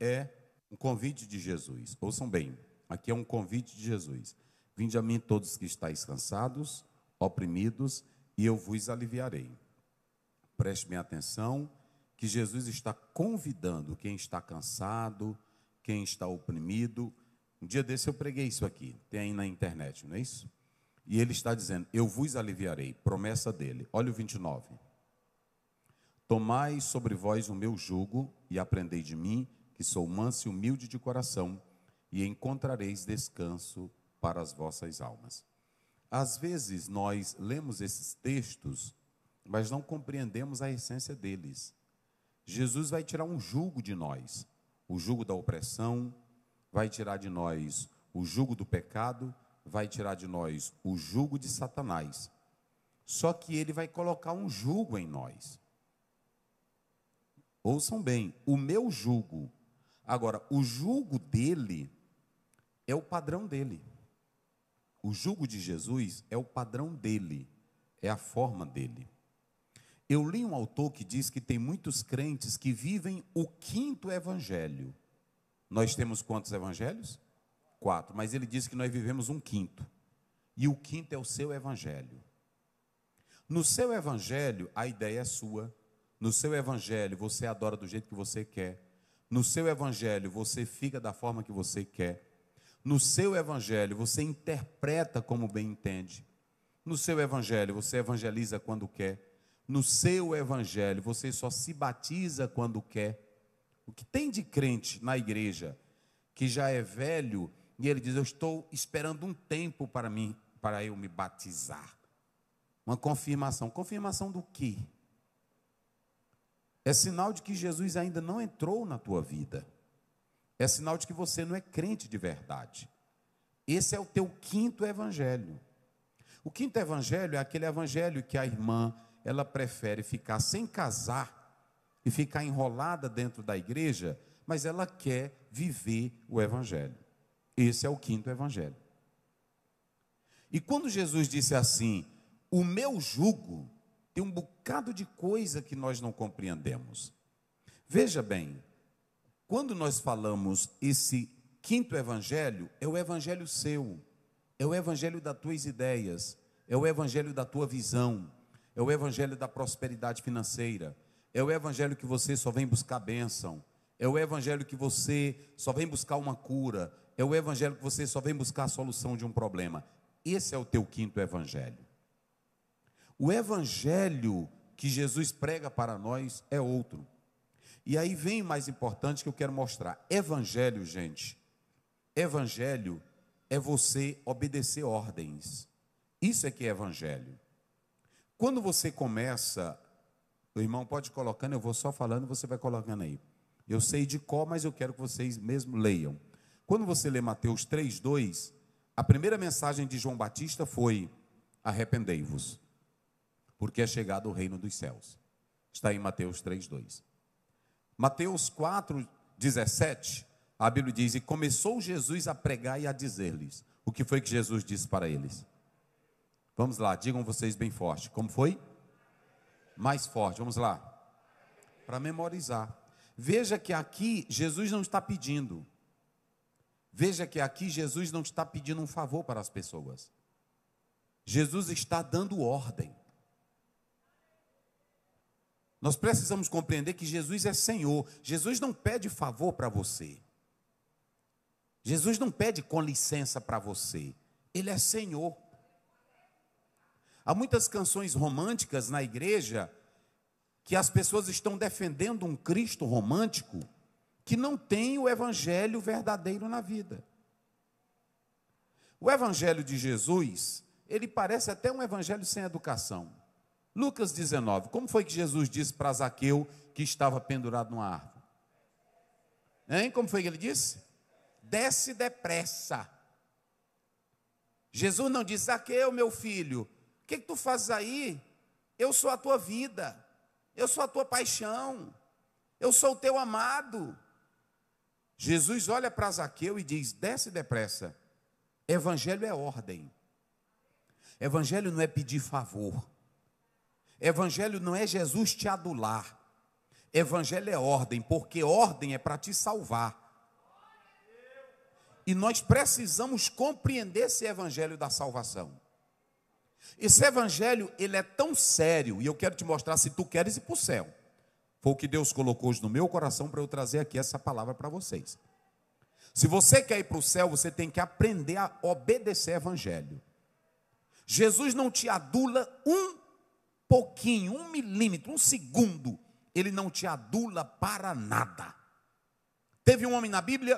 é um convite de Jesus. Ouçam bem, aqui é um convite de Jesus. Vinde a mim todos que estáis cansados, oprimidos, e eu vos aliviarei. Preste minha atenção que Jesus está convidando quem está cansado, quem está oprimido. Um dia desse eu preguei isso aqui, tem aí na internet, não é isso? E ele está dizendo: Eu vos aliviarei, promessa dele. Olha o 29. Tomai sobre vós o meu jugo e aprendei de mim, que sou manso e humilde de coração, e encontrareis descanso para as vossas almas. Às vezes nós lemos esses textos, mas não compreendemos a essência deles. Jesus vai tirar um jugo de nós, o jugo da opressão, vai tirar de nós o jugo do pecado, vai tirar de nós o jugo de Satanás. Só que ele vai colocar um jugo em nós. Ouçam bem, o meu jugo Agora, o julgo dele é o padrão dele. O julgo de Jesus é o padrão dele, é a forma dele. Eu li um autor que diz que tem muitos crentes que vivem o quinto evangelho. Nós temos quantos evangelhos? Quatro. Mas ele diz que nós vivemos um quinto. E o quinto é o seu evangelho. No seu evangelho, a ideia é sua. No seu evangelho, você adora do jeito que você quer. No seu evangelho, você fica da forma que você quer. No seu evangelho, você interpreta como bem entende. No seu evangelho, você evangeliza quando quer. No seu evangelho, você só se batiza quando quer. O que tem de crente na igreja que já é velho e ele diz: "Eu estou esperando um tempo para mim, para eu me batizar". Uma confirmação. Confirmação do quê? É sinal de que Jesus ainda não entrou na tua vida. É sinal de que você não é crente de verdade. Esse é o teu quinto evangelho. O quinto evangelho é aquele evangelho que a irmã, ela prefere ficar sem casar e ficar enrolada dentro da igreja, mas ela quer viver o evangelho. Esse é o quinto evangelho. E quando Jesus disse assim: "O meu jugo tem um bocado de coisa que nós não compreendemos. Veja bem, quando nós falamos esse quinto evangelho, é o evangelho seu, é o evangelho das tuas ideias, é o evangelho da tua visão, é o evangelho da prosperidade financeira, é o evangelho que você só vem buscar bênção, é o evangelho que você só vem buscar uma cura, é o evangelho que você só vem buscar a solução de um problema. Esse é o teu quinto evangelho. O evangelho que Jesus prega para nós é outro. E aí vem o mais importante que eu quero mostrar. Evangelho, gente. Evangelho é você obedecer ordens. Isso é que é evangelho. Quando você começa, o irmão pode ir colocando, eu vou só falando, você vai colocando aí. Eu sei de qual, mas eu quero que vocês mesmo leiam. Quando você lê Mateus 3:2, a primeira mensagem de João Batista foi: arrependei-vos porque é chegado o reino dos céus. Está em Mateus 3:2. Mateus 4:17, a Bíblia diz: "E começou Jesus a pregar e a dizer-lhes". O que foi que Jesus disse para eles? Vamos lá, digam vocês bem forte. Como foi? Mais forte, vamos lá. Para memorizar. Veja que aqui Jesus não está pedindo. Veja que aqui Jesus não está pedindo um favor para as pessoas. Jesus está dando ordem. Nós precisamos compreender que Jesus é Senhor. Jesus não pede favor para você. Jesus não pede com licença para você. Ele é Senhor. Há muitas canções românticas na igreja que as pessoas estão defendendo um Cristo romântico que não tem o evangelho verdadeiro na vida. O evangelho de Jesus, ele parece até um evangelho sem educação. Lucas 19, como foi que Jesus disse para Zaqueu que estava pendurado numa árvore? Hein? Como foi que ele disse? Desce depressa. Jesus não disse, Zaqueu, meu filho, o que, que tu fazes aí? Eu sou a tua vida, eu sou a tua paixão, eu sou o teu amado. Jesus olha para Zaqueu e diz: desce depressa. Evangelho é ordem. Evangelho não é pedir favor. Evangelho não é Jesus te adular. Evangelho é ordem, porque ordem é para te salvar. E nós precisamos compreender esse evangelho da salvação. Esse evangelho, ele é tão sério, e eu quero te mostrar se tu queres ir para o céu. Foi o que Deus colocou hoje no meu coração para eu trazer aqui essa palavra para vocês. Se você quer ir para o céu, você tem que aprender a obedecer evangelho. Jesus não te adula um pouquinho, um milímetro, um segundo, ele não te adula para nada. Teve um homem na Bíblia